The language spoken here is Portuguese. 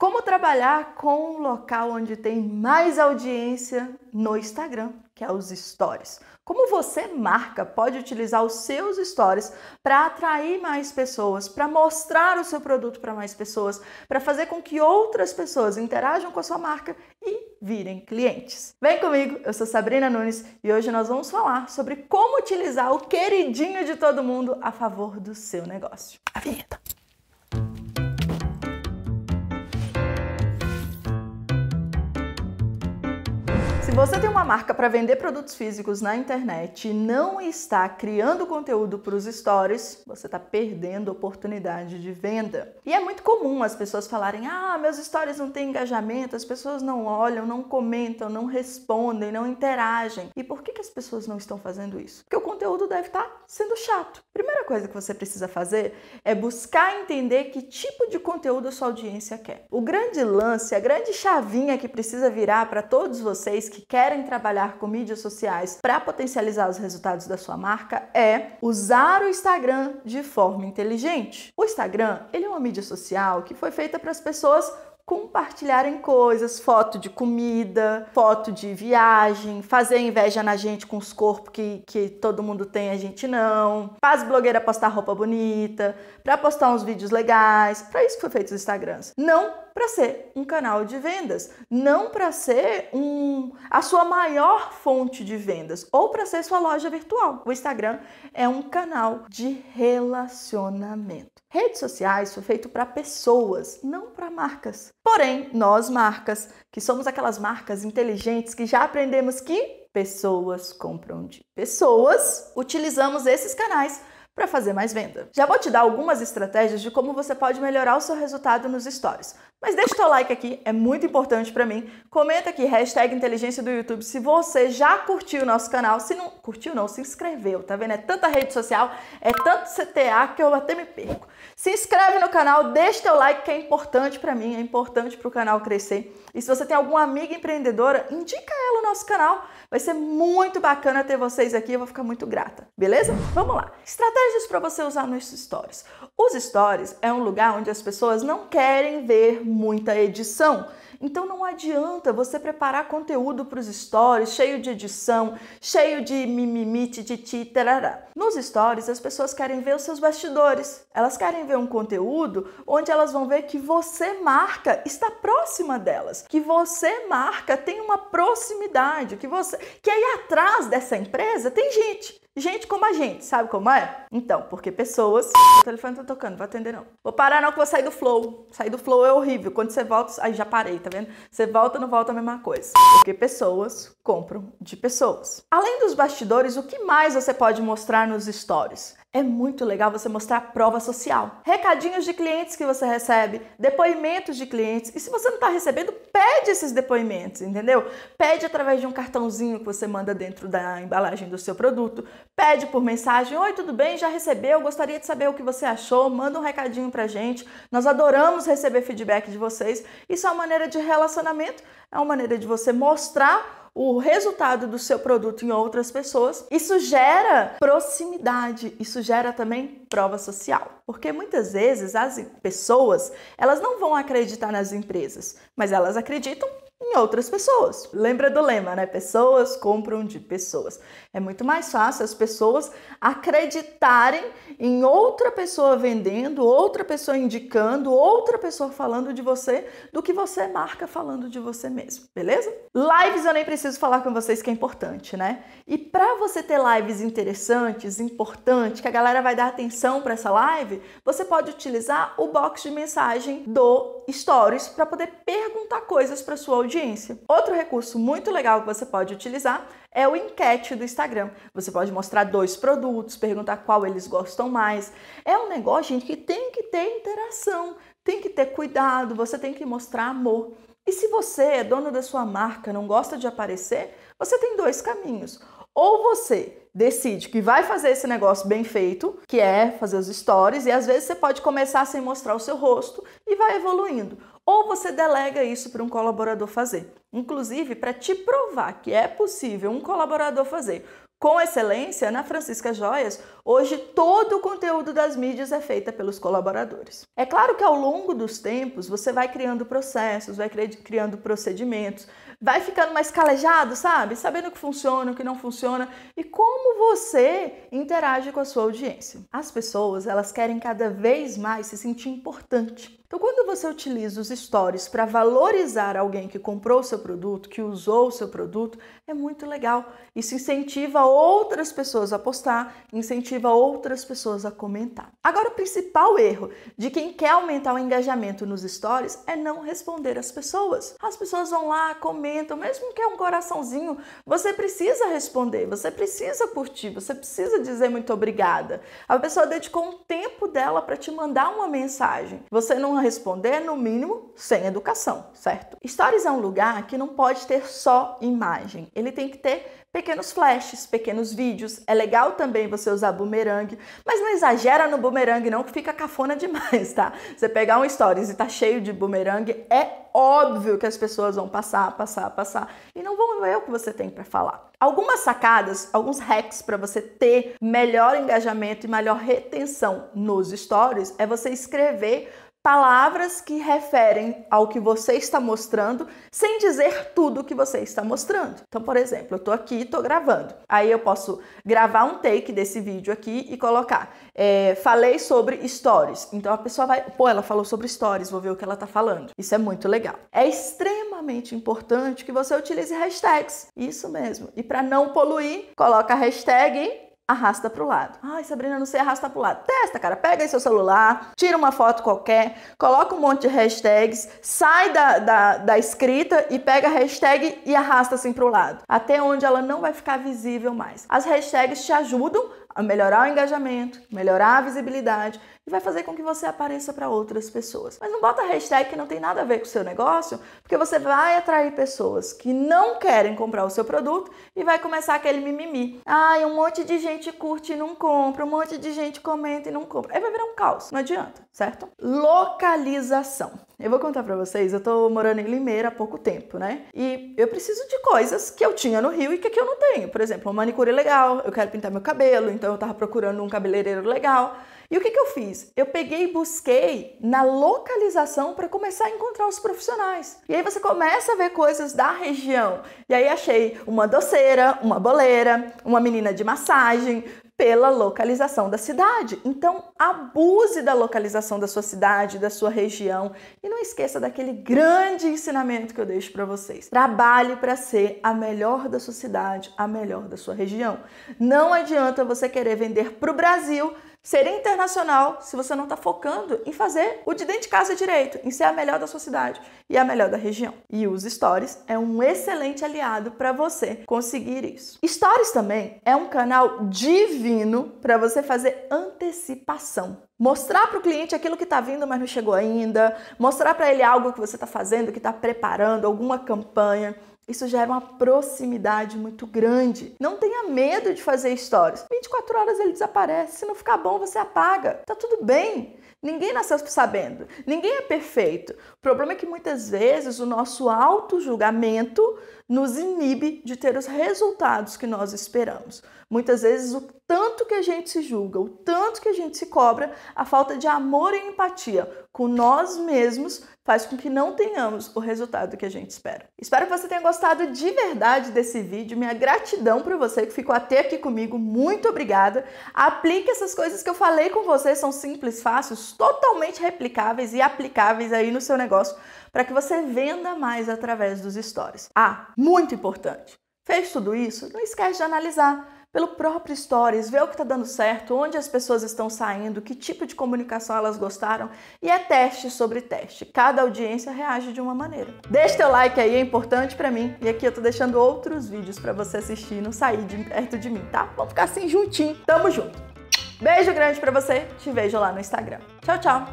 Como trabalhar com o local onde tem mais audiência no Instagram, que é os stories. Como você, marca, pode utilizar os seus stories para atrair mais pessoas, para mostrar o seu produto para mais pessoas, para fazer com que outras pessoas interajam com a sua marca e virem clientes. Vem comigo, eu sou Sabrina Nunes e hoje nós vamos falar sobre como utilizar o queridinho de todo mundo a favor do seu negócio. A vinheta. você tem uma marca para vender produtos físicos na internet e não está criando conteúdo para os stories, você está perdendo oportunidade de venda. E é muito comum as pessoas falarem: ah, meus stories não têm engajamento, as pessoas não olham, não comentam, não respondem, não interagem. E por que, que as pessoas não estão fazendo isso? Porque o conteúdo deve estar tá sendo chato. Primeira coisa que você precisa fazer é buscar entender que tipo de conteúdo sua audiência quer. O grande lance, a grande chavinha que precisa virar para todos vocês que querem trabalhar com mídias sociais para potencializar os resultados da sua marca é usar o Instagram de forma inteligente. O Instagram, ele é uma mídia social que foi feita para as pessoas compartilharem coisas, foto de comida, foto de viagem, fazer inveja na gente com os corpos que, que todo mundo tem, a gente não. Faz blogueira postar roupa bonita, para postar uns vídeos legais, para isso que foi feito os Instagrams. Não para ser um canal de vendas, não para ser um a sua maior fonte de vendas ou para ser sua loja virtual. O Instagram é um canal de relacionamento. Redes sociais foi feito para pessoas, não para marcas. Porém, nós marcas, que somos aquelas marcas inteligentes que já aprendemos que pessoas compram de pessoas, utilizamos esses canais para fazer mais venda. Já vou te dar algumas estratégias de como você pode melhorar o seu resultado nos stories. Mas deixa o teu like aqui, é muito importante para mim. Comenta aqui, hashtag inteligência do YouTube, se você já curtiu o nosso canal. Se não curtiu, não, se inscreveu, tá vendo? É tanta rede social, é tanto CTA que eu até me perco. Se inscreve no canal, deixa teu like que é importante para mim, é importante para o canal crescer. E se você tem alguma amiga empreendedora, indica ela o nosso canal. Vai ser muito bacana ter vocês aqui, eu vou ficar muito grata, beleza? Vamos lá. Estratégia isso para você usar nos stories. Os stories é um lugar onde as pessoas não querem ver muita edição. Então não adianta você preparar conteúdo para os stories cheio de edição, cheio de mimimi, tititi, tarará. Nos stories as pessoas querem ver os seus bastidores. Elas querem ver um conteúdo onde elas vão ver que você marca está próxima delas, que você marca tem uma proximidade, que você que aí atrás dessa empresa tem gente Gente como a gente, sabe como é? Então, porque pessoas. O telefone tá tocando, vou atender não. Vou parar não, que vou sair do flow. Sair do flow é horrível. Quando você volta. Aí já parei, tá vendo? Você volta, não volta a mesma coisa. Porque pessoas compram de pessoas. Além dos bastidores, o que mais você pode mostrar nos stories? É muito legal você mostrar prova social. Recadinhos de clientes que você recebe, depoimentos de clientes. E se você não está recebendo, pede esses depoimentos, entendeu? Pede através de um cartãozinho que você manda dentro da embalagem do seu produto. Pede por mensagem: Oi, tudo bem? Já recebeu? Gostaria de saber o que você achou. Manda um recadinho pra gente. Nós adoramos receber feedback de vocês. Isso é uma maneira de relacionamento, é uma maneira de você mostrar o resultado do seu produto em outras pessoas, isso gera proximidade, isso gera também prova social. Porque muitas vezes as pessoas, elas não vão acreditar nas empresas, mas elas acreditam em outras pessoas. Lembra do lema, né? Pessoas compram de pessoas. É muito mais fácil as pessoas acreditarem em outra pessoa vendendo, outra pessoa indicando, outra pessoa falando de você, do que você marca falando de você mesmo, beleza? Lives eu nem preciso falar com vocês que é importante, né? E para você ter lives interessantes, importantes, que a galera vai dar atenção para essa live, você pode utilizar o box de mensagem do stories para poder perguntar coisas para sua audiência. Outro recurso muito legal que você pode utilizar é o enquete do Instagram. Você pode mostrar dois produtos, perguntar qual eles gostam mais. É um negócio, gente, que tem que ter interação, tem que ter cuidado, você tem que mostrar amor. E se você é dono da sua marca, não gosta de aparecer, você tem dois caminhos. Ou você decide que vai fazer esse negócio bem feito, que é fazer os stories, e às vezes você pode começar sem mostrar o seu rosto e vai evoluindo. Ou você delega isso para um colaborador fazer. Inclusive, para te provar que é possível um colaborador fazer com excelência, na Francisca Joias, hoje todo o conteúdo das mídias é feito pelos colaboradores. É claro que ao longo dos tempos você vai criando processos, vai criando procedimentos, vai ficando mais calejado, sabe? Sabendo o que funciona, o que não funciona e como você interage com a sua audiência. As pessoas, elas querem cada vez mais se sentir importante. Então, quando você utiliza os stories para valorizar alguém que comprou o seu produto, que usou o seu produto, é muito legal. Isso incentiva outras pessoas a postar, incentiva outras pessoas a comentar. Agora, o principal erro de quem quer aumentar o engajamento nos stories é não responder às pessoas. As pessoas vão lá, comentam, mesmo que é um coraçãozinho, você precisa responder, você precisa curtir, você precisa dizer muito obrigada. A pessoa dedicou um tempo dela para te mandar uma mensagem. Você não responder, no mínimo, sem educação, certo? Stories é um lugar que não pode ter só imagem, ele tem que ter pequenos flashes, pequenos vídeos. É legal também você usar bumerangue, mas não exagera no bumerangue não, que fica cafona demais, tá? Você pegar um stories e tá cheio de bumerangue, é óbvio que as pessoas vão passar, passar, passar e não vão ver o que você tem para falar. Algumas sacadas, alguns hacks para você ter melhor engajamento e melhor retenção nos stories é você escrever palavras que referem ao que você está mostrando, sem dizer tudo o que você está mostrando. Então, por exemplo, eu estou aqui e estou gravando. Aí eu posso gravar um take desse vídeo aqui e colocar. É, falei sobre stories. Então a pessoa vai, pô, ela falou sobre stories, vou ver o que ela está falando. Isso é muito legal. É extremamente importante que você utilize hashtags. Isso mesmo. E para não poluir, coloca a hashtag arrasta para o lado. Ai, Sabrina, não sei, arrasta para o lado. Testa, cara, pega aí seu celular, tira uma foto qualquer, coloca um monte de hashtags, sai da, da, da escrita e pega a hashtag e arrasta assim para o lado, até onde ela não vai ficar visível mais. As hashtags te ajudam a melhorar o engajamento, melhorar a visibilidade e vai fazer com que você apareça para outras pessoas. Mas não bota hashtag que não tem nada a ver com o seu negócio, porque você vai atrair pessoas que não querem comprar o seu produto e vai começar aquele mimimi. Ai, um monte de gente curte e não compra, um monte de gente comenta e não compra. Aí vai virar um caos, não adianta, certo? Localização. Eu vou contar para vocês, eu tô morando em Limeira há pouco tempo, né? E eu preciso de coisas que eu tinha no Rio e que aqui eu não tenho. Por exemplo, uma manicure legal, eu quero pintar meu cabelo, então eu tava procurando um cabeleireiro legal. E o que, que eu fiz? Eu peguei e busquei na localização para começar a encontrar os profissionais. E aí você começa a ver coisas da região. E aí achei uma doceira, uma boleira, uma menina de massagem, pela localização da cidade. Então, abuse da localização da sua cidade, da sua região e não esqueça daquele grande ensinamento que eu deixo para vocês. Trabalhe para ser a melhor da sua cidade, a melhor da sua região. Não adianta você querer vender para o Brasil ser internacional se você não está focando em fazer o de dentro de casa direito, em ser a melhor da sua cidade e a melhor da região. E os Stories é um excelente aliado para você conseguir isso. Stories também é um canal divino para você fazer antecipação. Mostrar para o cliente aquilo que está vindo, mas não chegou ainda. Mostrar para ele algo que você está fazendo, que está preparando, alguma campanha. Isso gera uma proximidade muito grande. Não tenha medo de fazer stories. 24 horas ele desaparece. Se não ficar bom, você apaga. Tá tudo bem. Ninguém nasceu sabendo, ninguém é perfeito. O problema é que muitas vezes o nosso auto-julgamento nos inibe de ter os resultados que nós esperamos. Muitas vezes o tanto que a gente se julga, o tanto que a gente se cobra, a falta de amor e empatia com nós mesmos faz com que não tenhamos o resultado que a gente espera. Espero que você tenha gostado de verdade desse vídeo. Minha gratidão para você que ficou até aqui comigo. Muito obrigada. Aplique essas coisas que eu falei com você, são simples, fáceis, totalmente replicáveis e aplicáveis aí no seu negócio para que você venda mais através dos stories. Ah, muito importante. Fez tudo isso? Não esquece de analisar pelo próprio Stories, ver o que está dando certo, onde as pessoas estão saindo, que tipo de comunicação elas gostaram e é teste sobre teste. Cada audiência reage de uma maneira. Deixe teu like aí, é importante para mim. E aqui eu tô deixando outros vídeos para você assistir e não sair de perto de mim, tá? Vamos ficar assim juntinho. Tamo junto. Beijo grande para você. Te vejo lá no Instagram. Tchau, tchau.